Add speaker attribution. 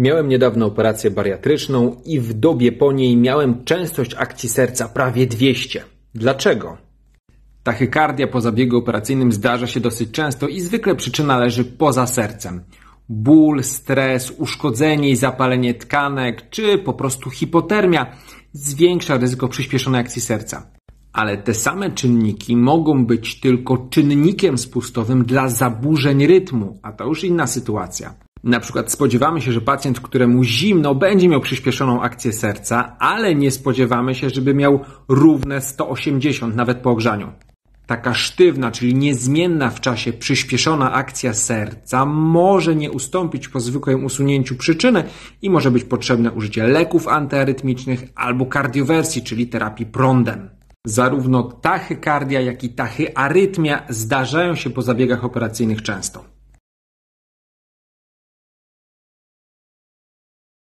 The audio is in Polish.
Speaker 1: Miałem niedawno operację bariatryczną i w dobie po niej miałem częstość akcji serca prawie 200. Dlaczego? Tachykardia po zabiegu operacyjnym zdarza się dosyć często i zwykle przyczyna leży poza sercem. Ból, stres, uszkodzenie i zapalenie tkanek, czy po prostu hipotermia zwiększa ryzyko przyspieszonej akcji serca. Ale te same czynniki mogą być tylko czynnikiem spustowym dla zaburzeń rytmu, a to już inna sytuacja. Na przykład spodziewamy się, że pacjent, któremu zimno, będzie miał przyspieszoną akcję serca, ale nie spodziewamy się, żeby miał równe 180 nawet po ogrzaniu. Taka sztywna, czyli niezmienna w czasie przyspieszona akcja serca może nie ustąpić po zwykłym usunięciu przyczyny i może być potrzebne użycie leków antyarytmicznych albo kardiowersji, czyli terapii prądem. Zarówno tachykardia, jak i tachyarytmia zdarzają
Speaker 2: się po zabiegach operacyjnych często.